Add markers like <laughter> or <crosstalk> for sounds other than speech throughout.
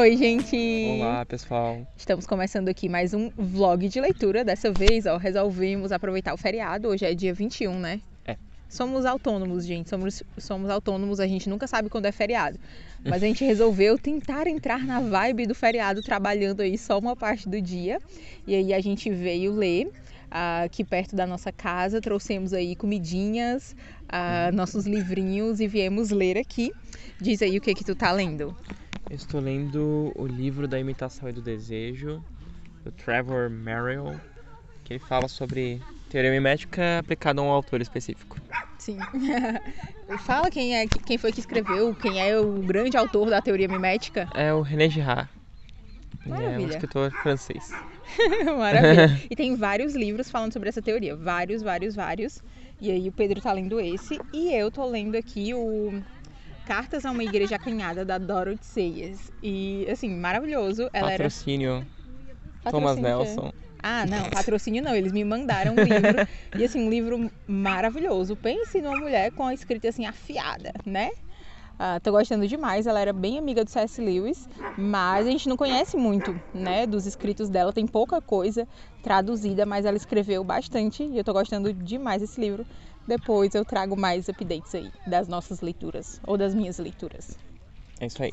Oi, gente! Olá, pessoal! Estamos começando aqui mais um vlog de leitura. Dessa vez, ó, resolvemos aproveitar o feriado. Hoje é dia 21, né? É. Somos autônomos, gente. Somos, somos autônomos, a gente nunca sabe quando é feriado. Mas a gente resolveu tentar entrar na vibe do feriado, trabalhando aí só uma parte do dia. E aí a gente veio ler ah, aqui perto da nossa casa, trouxemos aí comidinhas, ah, hum. nossos livrinhos e viemos ler aqui. Diz aí o que que tu tá lendo. Estou lendo o livro da Imitação e do Desejo, do Trevor Merrill, que ele fala sobre teoria mimética aplicada a um autor específico. Sim. <laughs> Fala quem é, quem foi que escreveu, quem é o grande autor da teoria mimética. É o René Girard. Maravilha. Ele é um escritor francês. <laughs> Maravilha. <laughs> E tem vários livros falando sobre essa teoria, vários, vários, vários. E aí o Pedro tá lendo esse e eu tô lendo aqui o Cartas a uma Igreja Acanhada, da Dorothy Sayers. E, assim, maravilhoso. Ela Patrocínio. Era... Thomas Patrocínio. Nelson. Ah, não, patrocínio não. Eles me mandaram um livro. <laughs> e, assim, um livro maravilhoso. Pense numa mulher com a escrita, assim, afiada, né? Uh, tô gostando demais, ela era bem amiga do C.S. Lewis, mas a gente não conhece muito, né, dos escritos dela, tem pouca coisa traduzida, mas ela escreveu bastante e eu tô gostando demais desse livro. Depois eu trago mais updates aí das nossas leituras ou das minhas leituras. É isso aí.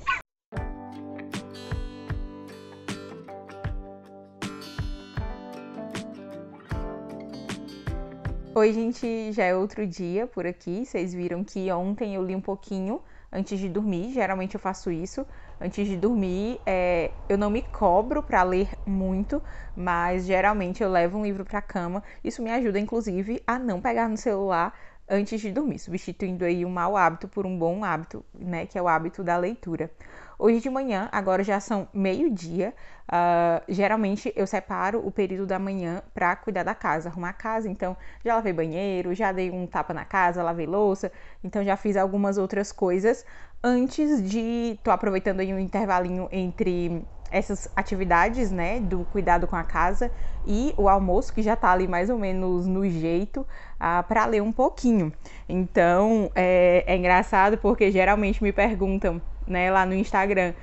Oi, gente, já é outro dia por aqui. Vocês viram que ontem eu li um pouquinho antes de dormir, geralmente eu faço isso, antes de dormir. É, eu não me cobro para ler muito, mas geralmente eu levo um livro para a cama. Isso me ajuda, inclusive, a não pegar no celular antes de dormir, substituindo aí um mau hábito por um bom hábito, né, que é o hábito da leitura. Hoje de manhã, agora já são meio-dia. Uh, geralmente eu separo o período da manhã para cuidar da casa, arrumar a casa. Então já lavei banheiro, já dei um tapa na casa, lavei louça, então já fiz algumas outras coisas antes de. Tô aproveitando aí um intervalinho entre essas atividades, né, do cuidado com a casa e o almoço, que já tá ali mais ou menos no jeito, ah, para ler um pouquinho. Então, é, é, engraçado porque geralmente me perguntam, né, lá no Instagram,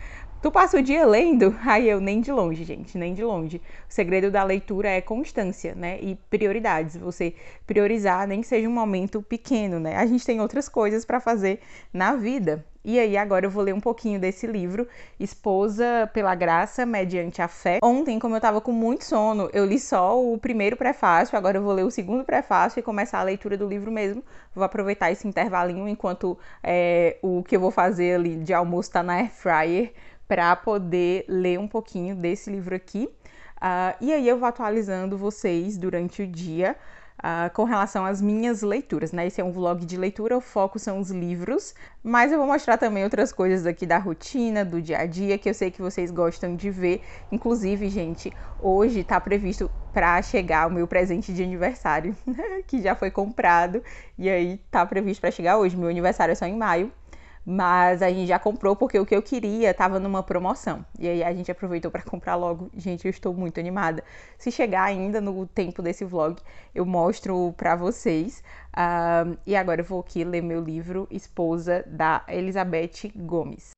tu passa o dia lendo? <laughs> Aí eu, nem de longe, gente, nem de longe. O segredo da leitura é constância, né, e prioridades. Você priorizar, nem que seja um momento pequeno, né. A gente tem outras coisas para fazer na vida. E aí, agora eu vou ler um pouquinho desse livro, Esposa pela Graça, Mediante a Fé. Ontem, como eu tava com muito sono, eu li só o primeiro prefácio, agora eu vou ler o segundo prefácio e começar a leitura do livro mesmo. Vou aproveitar esse intervalinho enquanto é, o que eu vou fazer ali de almoço tá na air fryer para poder ler um pouquinho desse livro aqui. Uh, e aí eu vou atualizando vocês durante o dia. Uh, com relação às minhas leituras, né? Esse é um vlog de leitura, o foco são os livros, mas eu vou mostrar também outras coisas aqui da rotina, do dia a dia, que eu sei que vocês gostam de ver. Inclusive, gente, hoje está previsto para chegar o meu presente de aniversário, <laughs> que já foi comprado, e aí está previsto para chegar hoje. Meu aniversário é só em maio, mas a gente já comprou porque o que eu queria estava numa promoção. E aí a gente aproveitou para comprar logo. Gente, eu estou muito animada. Se chegar ainda no tempo desse vlog, eu mostro para vocês. Uh, e agora eu vou aqui ler meu livro Esposa da Elizabeth Gomes.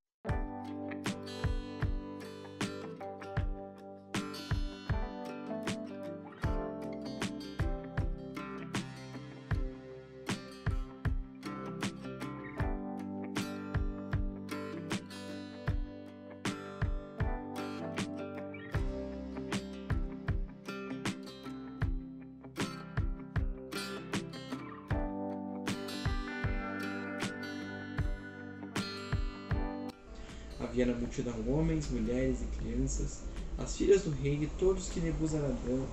Havia na multidão homens, mulheres e crianças, as filhas do rei e todos que Nebuzaradão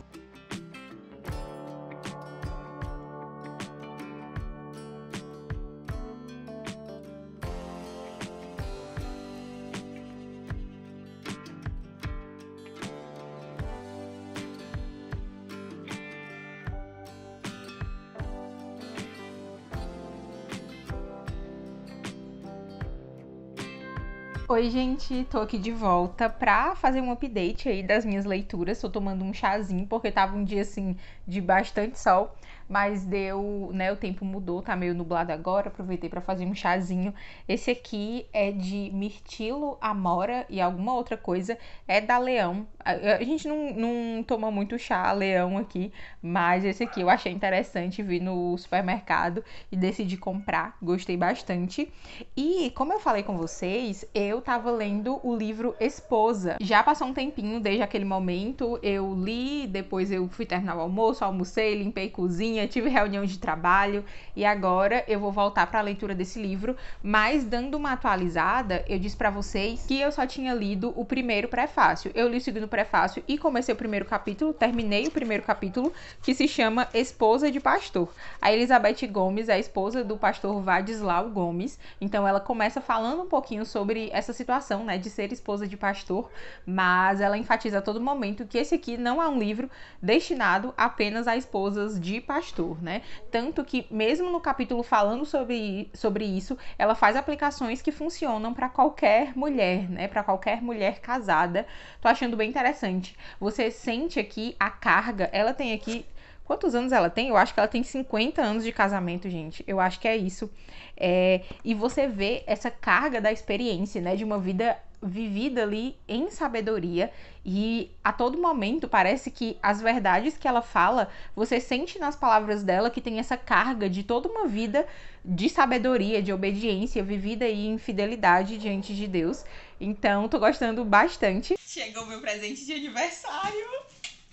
Oi, gente, tô aqui de volta pra fazer um update aí das minhas leituras. Tô tomando um chazinho porque tava um dia assim de bastante sol, mas deu, né, o tempo mudou, tá meio nublado agora, aproveitei para fazer um chazinho. Esse aqui é de mirtilo, amora e alguma outra coisa, é da Leão. A gente não, não toma muito chá Leão aqui, mas esse aqui eu achei interessante, vi no supermercado e decidi comprar, gostei bastante. E como eu falei com vocês, eu tava lendo o livro Esposa. Já passou um tempinho desde aquele momento, eu li, depois eu fui terminar o almoço, almocei, limpei cozinha, cozinha, tive reunião de trabalho e agora eu vou voltar para a leitura desse livro, mas dando uma atualizada, eu disse para vocês que eu só tinha lido o primeiro prefácio. Eu li o segundo prefácio e comecei o primeiro capítulo, terminei o primeiro capítulo, que se chama Esposa de Pastor. A Elizabeth Gomes é a esposa do pastor Vadislau Gomes, então ela começa falando um pouquinho sobre essa situação, né, de ser esposa de pastor, mas ela enfatiza a todo momento que esse aqui não é um livro destinado apenas a esposas de pastor pastor, né? Tanto que, mesmo no capítulo falando sobre, sobre isso, ela faz aplicações que funcionam para qualquer mulher, né? Para qualquer mulher casada. Tô achando bem interessante. Você sente aqui a carga, ela tem aqui Quantos anos ela tem? Eu acho que ela tem 50 anos de casamento, gente. Eu acho que é isso. É, e você vê essa carga da experiência, né? De uma vida vivida ali em sabedoria e a todo momento parece que as verdades que ela fala, você sente nas palavras dela que tem essa carga de toda uma vida de sabedoria, de obediência vivida e em fidelidade diante de Deus. Então, tô gostando bastante. Chegou meu presente de aniversário.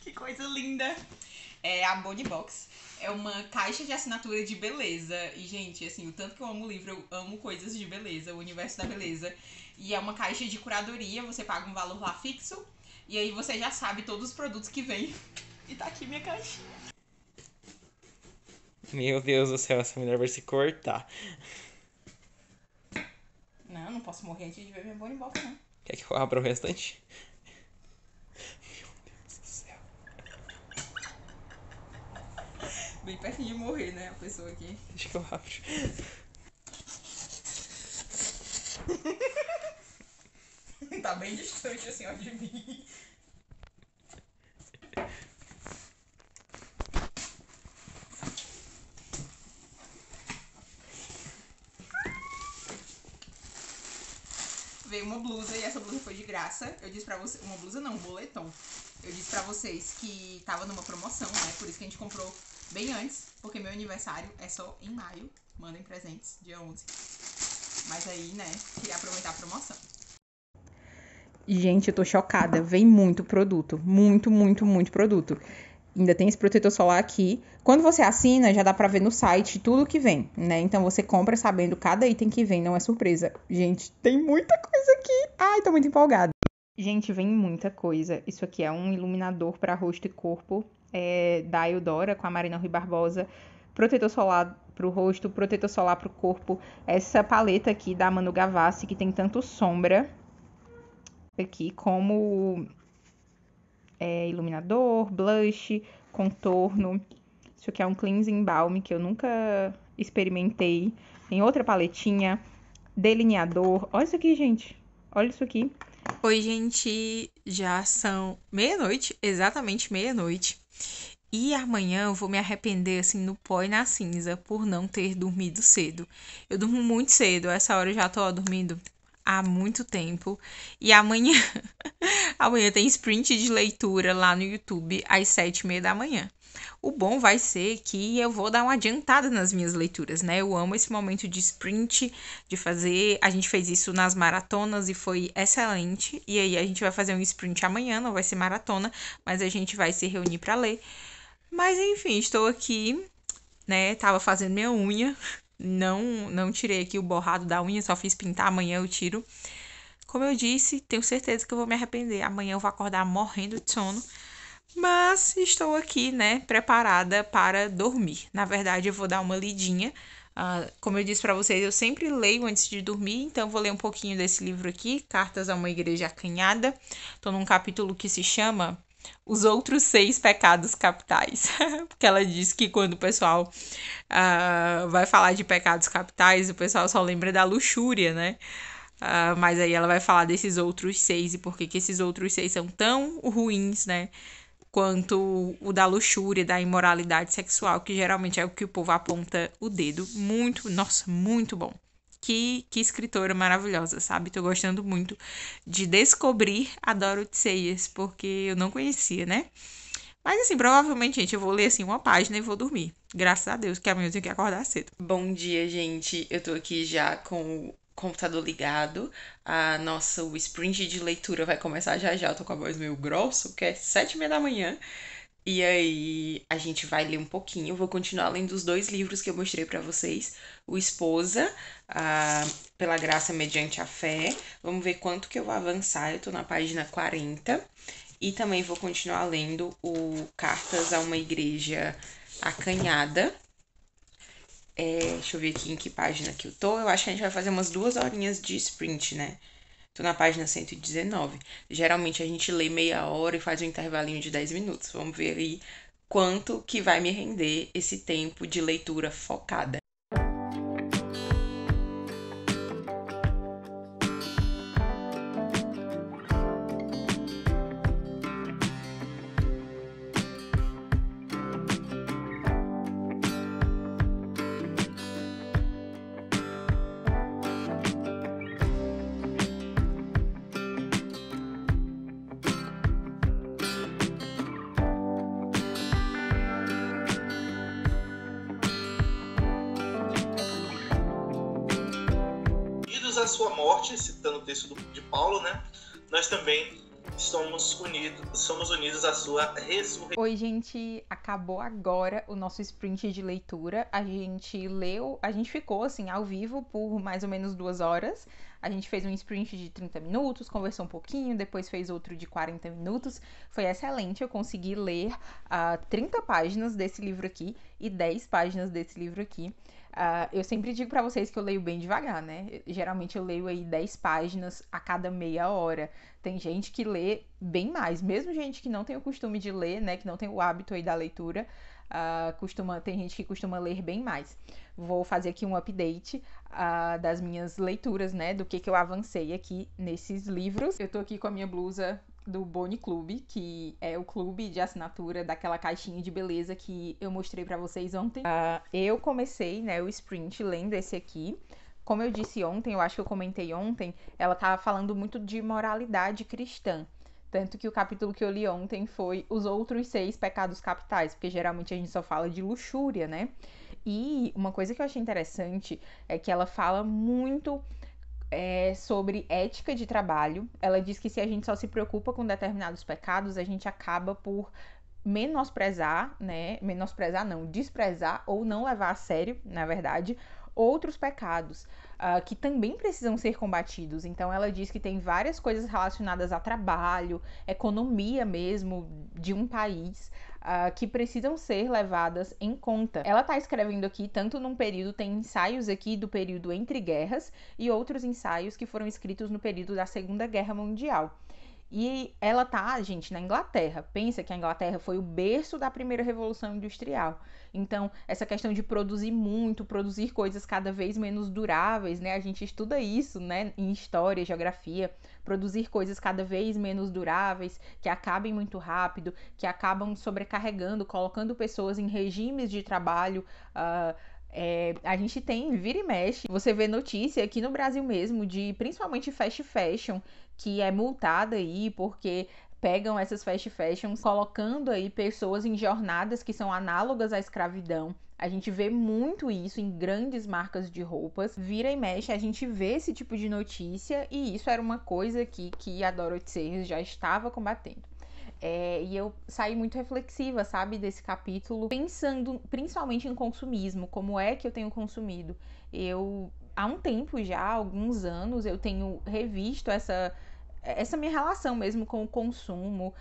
Que coisa linda. É a Body Box é uma caixa de assinatura de beleza. E, gente, assim, o tanto que eu amo livro, eu amo coisas de beleza, o universo da beleza. E é uma caixa de curadoria, você paga um valor lá fixo. E aí você já sabe todos os produtos que vem. <laughs> E tá aqui minha caixinha. Meu Deus do céu, essa mulher vai se cortar. Não, não posso morrer antes de ver minha volta não. Quer que eu abra o restante? Meu Deus do céu. Bem pertinho de morrer, né, a pessoa aqui. Deixa que eu abro. <laughs> <laughs> tá bem distante assim, ó, de mim. Veio uma blusa e essa blusa foi de graça. Eu disse pra vocês. Uma blusa não, um boletom. Eu disse pra vocês que tava numa promoção, né? Por isso que a gente comprou bem antes, porque meu aniversário é só em maio. Mandem presentes, dia 11. Mas aí, né, queria aproveitar a promoção. Gente, eu tô chocada. Vem muito produto. Muito, muito, muito produto. Ainda tem esse protetor solar aqui. Quando você assina, já dá pra ver no site tudo que vem, né? Então você compra sabendo cada item que vem, não é surpresa. Gente, tem muita coisa aqui. Ai, tô muito empolgada. Gente, vem muita coisa. Isso aqui é um iluminador para rosto e corpo é, da Eudora com a Marina Rui Barbosa. Protetor solar para o rosto, protetor solar para o corpo. Essa paleta aqui da Manu Gavassi, que tem tanto sombra aqui como é, iluminador, blush, contorno. Isso aqui é um cleansing balm que eu nunca experimentei. em outra paletinha, delineador. Olha isso aqui, gente. Olha isso aqui. Oi, gente. Já são meia-noite, exatamente meia-noite. E amanhã eu vou me arrepender assim no pó e na cinza por não ter dormido cedo. Eu durmo muito cedo, essa hora eu já tô ó, dormindo há muito tempo. E amanhã, <laughs> amanhã tem sprint de leitura lá no YouTube às sete e meia da manhã. O bom vai ser que eu vou dar uma adiantada nas minhas leituras, né? Eu amo esse momento de sprint, de fazer. A gente fez isso nas maratonas e foi excelente. E aí a gente vai fazer um sprint amanhã, não vai ser maratona, mas a gente vai se reunir para ler. Mas enfim, estou aqui, né? Tava fazendo minha unha, <laughs> Não, não tirei aqui o borrado da unha, só fiz pintar, amanhã eu tiro. Como eu disse, tenho certeza que eu vou me arrepender. Amanhã eu vou acordar morrendo de sono. Mas estou aqui, né, preparada para dormir. Na verdade, eu vou dar uma lidinha. Uh, como eu disse para vocês, eu sempre leio antes de dormir, então vou ler um pouquinho desse livro aqui, Cartas a uma Igreja Acanhada. Estou num capítulo que se chama os outros seis pecados capitais. <laughs> Porque ela diz que quando o pessoal uh, vai falar de pecados capitais, o pessoal só lembra da luxúria, né? Uh, mas aí ela vai falar desses outros seis e por que esses outros seis são tão ruins, né? Quanto o da luxúria, da imoralidade sexual, que geralmente é o que o povo aponta o dedo. Muito, nossa, muito bom que, que escritora maravilhosa, sabe? Tô gostando muito de descobrir a Dorothy Sayers, porque eu não conhecia, né? Mas assim, provavelmente, gente, eu vou ler assim uma página e vou dormir. Graças a Deus, que amanhã eu tenho que acordar cedo. Bom dia, gente. Eu tô aqui já com o computador ligado. A nossa, o sprint de leitura vai começar já já. Eu tô com a voz meio grossa, porque é sete e meia da manhã. E aí a gente vai ler um pouquinho. vou continuar lendo os dois livros que eu mostrei para vocês: O Esposa, a, Pela Graça Mediante a Fé. Vamos ver quanto que eu vou avançar. Eu tô na página 40. E também vou continuar lendo o Cartas a uma Igreja Acanhada. É, deixa eu ver aqui em que página que eu tô. Eu acho que a gente vai fazer umas duas horinhas de sprint, né? Tô na página 119. Geralmente a gente lê meia hora e faz um intervalinho de 10 minutos. Vamos ver aí quanto que vai me render esse tempo de leitura focada. morte, citando o texto de Paulo, né? Nós também somos unidos, somos unidos à sua ressurreição. Oi, gente, acabou agora o nosso sprint de leitura. A gente leu, a gente ficou assim ao vivo por mais ou menos duas horas. A gente fez um sprint de 30 minutos, conversou um pouquinho, depois fez outro de 40 minutos. Foi excelente, eu consegui ler uh, ah, 30 páginas desse livro aqui e 10 páginas desse livro aqui. Uh, eu sempre digo para vocês que eu leio bem devagar, né? Geralmente eu leio aí 10 páginas a cada meia hora. Tem gente que lê bem mais, mesmo gente que não tem o costume de ler, né? Que não tem o hábito aí da leitura, uh, costuma, tem gente que costuma ler bem mais. Vou fazer aqui um update uh, das minhas leituras, né? Do que, que eu avancei aqui nesses livros. Eu tô aqui com a minha blusa do Boni Clube, que é o clube de assinatura daquela caixinha de beleza que eu mostrei para vocês ontem. Uh, eu comecei, né, o sprint lendo esse aqui. Como eu disse ontem, eu acho que eu comentei ontem, ela tava falando muito de moralidade cristã. Tanto que o capítulo que eu li ontem foi Os Outros Seis Pecados Capitais, porque geralmente a gente só fala de luxúria, né? E uma coisa que eu achei interessante é que ela fala muito é, sobre ética de trabalho. Ela diz que se a gente só se preocupa com determinados pecados, a gente acaba por menosprezar, né? Menosprezar não, desprezar ou não levar a sério, na verdade, outros pecados uh, que também precisam ser combatidos. Então, ela diz que tem várias coisas relacionadas a trabalho, economia mesmo de um país, Uh, que precisam ser levadas em conta. Ela está escrevendo aqui, tanto num período, tem ensaios aqui do período entre guerras e outros ensaios que foram escritos no período da Segunda Guerra Mundial. E ela tá, gente, na Inglaterra. Pensa que a Inglaterra foi o berço da primeira revolução industrial. Então, essa questão de produzir muito, produzir coisas cada vez menos duráveis, né? A gente estuda isso, né, em história, geografia, produzir coisas cada vez menos duráveis, que acabem muito rápido, que acabam sobrecarregando, colocando pessoas em regimes de trabalho. Uh, é, a gente tem, vira e mexe, você vê notícia aqui no Brasil mesmo de principalmente fast fashion que é multada aí porque pegam essas fast fashions, colocando aí pessoas em jornadas que são análogas à escravidão. A gente vê muito isso em grandes marcas de roupas. Vira e mexe, a gente vê esse tipo de notícia e isso era uma coisa que, que a Dorothy Sayers já estava combatendo. É, e eu saí muito reflexiva, sabe, desse capítulo, pensando principalmente em consumismo, como é que eu tenho consumido. Eu, há um tempo já, alguns anos, eu tenho revisto essa é, essa minha relação mesmo com o consumo,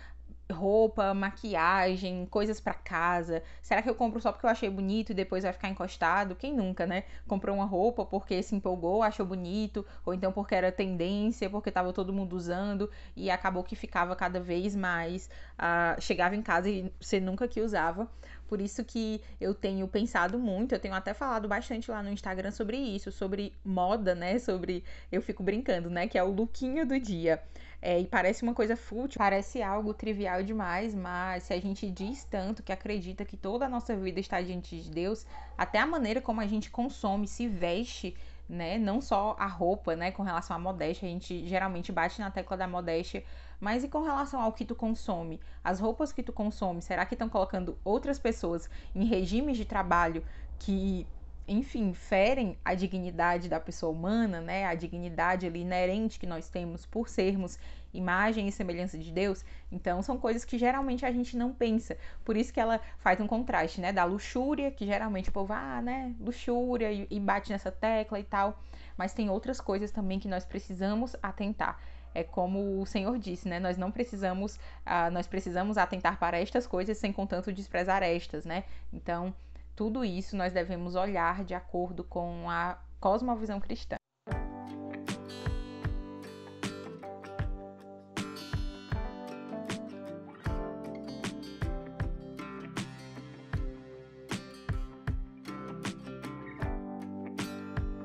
roupa, maquiagem, coisas para casa. Será que eu compro só porque eu achei bonito e depois vai ficar encostado? Quem nunca, né? Comprou uma roupa porque se empolgou, achou bonito, ou então porque era tendência, porque tava todo mundo usando e acabou que ficava cada vez mais, uh, chegava em casa e você nunca que usava. Por isso que eu tenho pensado muito, eu tenho até falado bastante lá no Instagram sobre isso, sobre moda, né? Sobre. Eu fico brincando, né? Que é o lookinho do dia. É, e parece uma coisa fútil, parece algo trivial demais, mas se a gente diz tanto que acredita que toda a nossa vida está diante de Deus, até a maneira como a gente consome, se veste, né? Não só a roupa, né? Com relação à modéstia, a gente geralmente bate na tecla da modéstia mas e com relação ao que tu consome? As roupas que tu consome, será que estão colocando outras pessoas em regimes de trabalho que, enfim, ferem a dignidade da pessoa humana, né? A dignidade ali inerente que nós temos por sermos imagem e semelhança de Deus. Então, são coisas que geralmente a gente não pensa. Por isso que ela faz um contraste, né? Da luxúria, que geralmente o povo, ah, né? Luxúria e bate nessa tecla e tal. Mas tem outras coisas também que nós precisamos atentar. É como o Senhor disse, né? Nós não precisamos, ah, nós precisamos atentar para estas coisas sem contanto desprezar estas, né? Então, tudo isso nós devemos olhar de acordo com a cosmovisão cristã.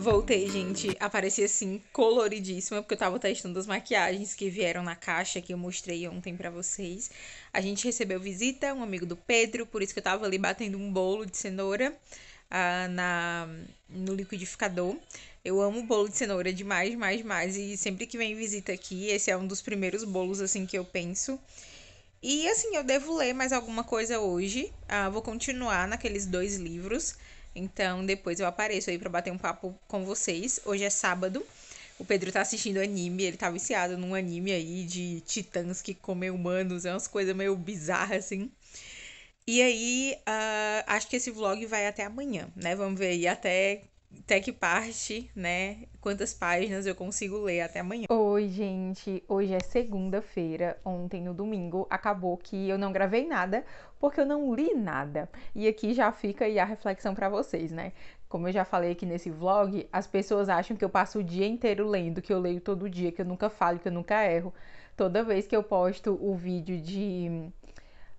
Voltei, gente. Apareci assim, coloridíssima, porque eu tava testando as maquiagens que vieram na caixa que eu mostrei ontem para vocês. A gente recebeu visita, um amigo do Pedro, por isso que eu tava ali batendo um bolo de cenoura ah, na, no liquidificador. Eu amo bolo de cenoura demais, mais, mais. E sempre que vem visita aqui, esse é um dos primeiros bolos assim que eu penso. E assim, eu devo ler mais alguma coisa hoje. Ah, vou continuar naqueles dois livros. Então, depois eu apareço aí para bater um papo com vocês. Hoje é sábado. O Pedro tá assistindo anime, ele tá viciado num anime aí de titãs que comem humanos, é umas coisas meio bizarras assim. E aí, uh, acho que esse vlog vai até amanhã, né? Vamos ver aí até até que parte, né? Quantas páginas eu consigo ler até amanhã. Oi, gente. Hoje é segunda-feira. Ontem, no domingo, acabou que eu não gravei nada porque eu não li nada. E aqui já fica aí a reflexão para vocês, né? Como eu já falei aqui nesse vlog, as pessoas acham que eu passo o dia inteiro lendo, que eu leio todo dia, que eu nunca falo, que eu nunca erro. Toda vez que eu posto o vídeo de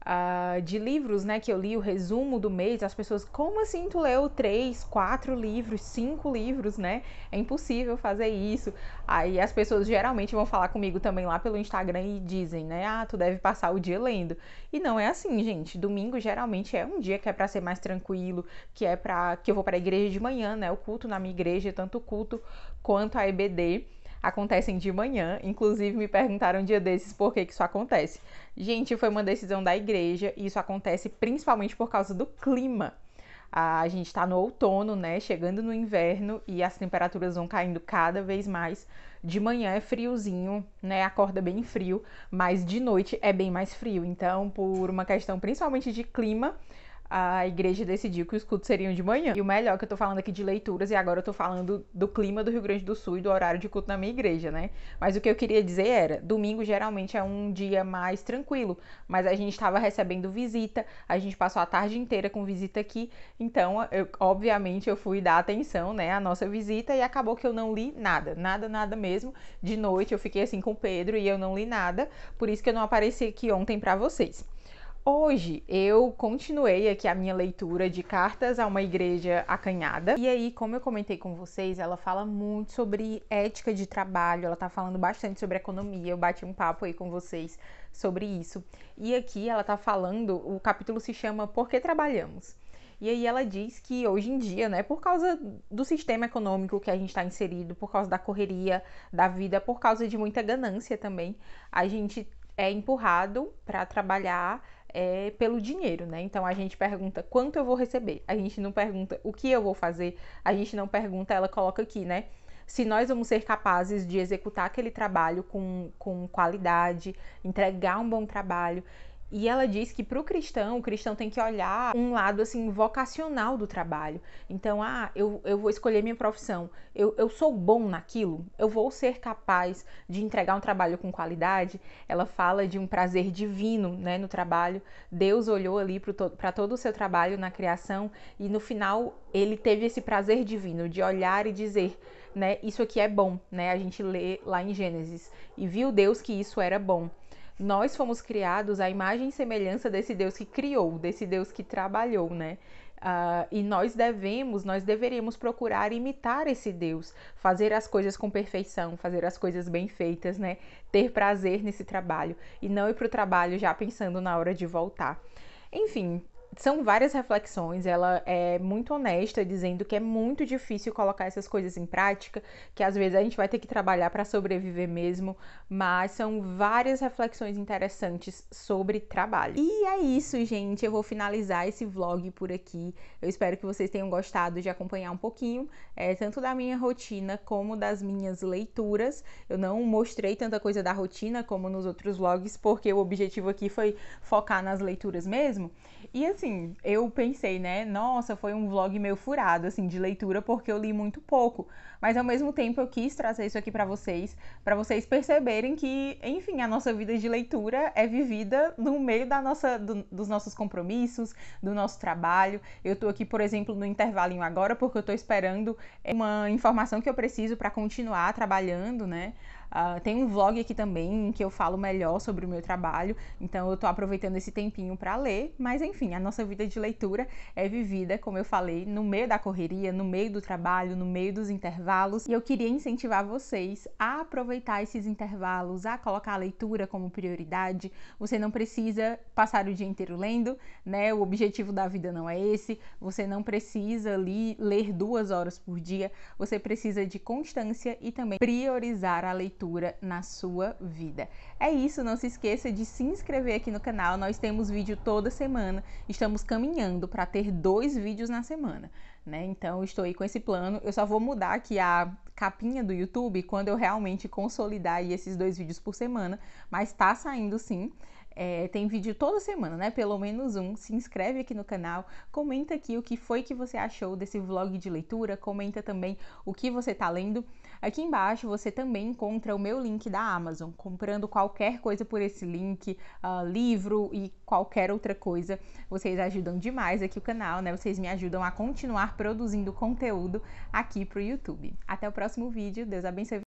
uh, de livros, né, que eu li o resumo do mês, as pessoas, como assim tu leu três, quatro livros, cinco livros, né? É impossível fazer isso. Aí as pessoas geralmente vão falar comigo também lá pelo Instagram e dizem, né, ah, tu deve passar o dia lendo. E não é assim, gente. Domingo geralmente é um dia que é para ser mais tranquilo, que é para que eu vou para a igreja de manhã, né? O culto na minha igreja, tanto o culto quanto a EBD acontecem de manhã. Inclusive, me perguntaram um dia desses por que, que isso acontece. Gente, foi uma decisão da igreja e isso acontece principalmente por causa do clima. A gente está no outono, né? Chegando no inverno e as temperaturas vão caindo cada vez mais. De manhã é friozinho, né? Acorda bem frio, mas de noite é bem mais frio. Então, por uma questão principalmente de clima, a igreja decidiu que os cultos seriam de manhã. E o melhor que eu tô falando aqui de leituras, e agora eu tô falando do clima do Rio Grande do Sul e do horário de culto na minha igreja, né? Mas o que eu queria dizer era: domingo geralmente é um dia mais tranquilo, mas a gente estava recebendo visita, a gente passou a tarde inteira com visita aqui, então, eu, obviamente, eu fui dar atenção, né, à nossa visita e acabou que eu não li nada, nada, nada mesmo. De noite eu fiquei assim com o Pedro e eu não li nada, por isso que eu não apareci aqui ontem para vocês. Hoje eu continuei aqui a minha leitura de Cartas a uma Igreja Acanhada. E aí, como eu comentei com vocês, ela fala muito sobre ética de trabalho, ela tá falando bastante sobre economia. Eu bati um papo aí com vocês sobre isso. E aqui ela tá falando, o capítulo se chama Por que Trabalhamos? E aí ela diz que hoje em dia, né, por causa do sistema econômico que a gente está inserido, por causa da correria da vida, por causa de muita ganância também, a gente é empurrado para trabalhar é, pelo dinheiro, né? Então a gente pergunta quanto eu vou receber, a gente não pergunta o que eu vou fazer, a gente não pergunta, ela coloca aqui, né? Se nós vamos ser capazes de executar aquele trabalho com, com qualidade, entregar um bom trabalho. E ela diz que para o cristão, o cristão tem que olhar um lado assim vocacional do trabalho. Então, ah, eu, eu vou escolher minha profissão, eu, eu sou bom naquilo, eu vou ser capaz de entregar um trabalho com qualidade. Ela fala de um prazer divino né, no trabalho. Deus olhou ali para todo o seu trabalho na criação e no final ele teve esse prazer divino de olhar e dizer. Né, isso aqui é bom, né? A gente lê lá em Gênesis e viu Deus que isso era bom nós fomos criados à imagem e semelhança desse Deus que criou, desse Deus que trabalhou, né? Uh, e nós devemos, nós deveríamos procurar imitar esse Deus, fazer as coisas com perfeição, fazer as coisas bem feitas, né? Ter prazer nesse trabalho e não ir para o trabalho já pensando na hora de voltar. Enfim, são várias reflexões. Ela é muito honesta, dizendo que é muito difícil colocar essas coisas em prática, que às vezes a gente vai ter que trabalhar para sobreviver mesmo, mas são várias reflexões interessantes sobre trabalho. E é isso, gente. Eu vou finalizar esse vlog por aqui. Eu espero que vocês tenham gostado de acompanhar um pouquinho, é, tanto da minha rotina como das minhas leituras. Eu não mostrei tanta coisa da rotina como nos outros vlogs, porque o objetivo aqui foi focar nas leituras mesmo. E é assim, eu pensei, né? Nossa, foi um vlog meio furado, assim, de leitura, porque eu li muito pouco. Mas ao mesmo tempo eu quis trazer isso aqui para vocês, para vocês perceberem que, enfim, a nossa vida de leitura é vivida no meio da nossa, do, dos nossos compromissos, do nosso trabalho. Eu tô aqui, por exemplo, no intervalinho agora, porque eu tô esperando uma informação que eu preciso para continuar trabalhando, né? Uh, tem um vlog aqui também em que eu falo melhor sobre o meu trabalho, então eu estou aproveitando esse tempinho para ler, mas enfim, a nossa vida de leitura é vivida, como eu falei, no meio da correria, no meio do trabalho, no meio dos intervalos, e eu queria incentivar vocês a aproveitar esses intervalos, a colocar a leitura como prioridade. Você não precisa passar o dia inteiro lendo, né? O objetivo da vida não é esse, você não precisa ler duas horas por dia, você precisa de constância e também priorizar a leitura leitura na sua vida. É isso, não se esqueça de se inscrever aqui no canal. Nós temos vídeo toda semana. Estamos caminhando para ter dois vídeos na semana, né? Então estou aí com esse plano. Eu só vou mudar aqui a capinha do YouTube quando eu realmente consolidar esses dois vídeos por semana, mas tá saindo sim. É, tem vídeo toda semana, né? Pelo menos um. Se inscreve aqui no canal, comenta aqui o que foi que você achou desse vlog de leitura, comenta também o que você tá lendo. Aqui embaixo você também encontra o meu link da Amazon, comprando qualquer coisa por esse link, uh, livro e qualquer outra coisa. Vocês ajudam demais aqui o canal, né? Vocês me ajudam a continuar produzindo conteúdo aqui pro YouTube. Até o próximo vídeo, Deus abençoe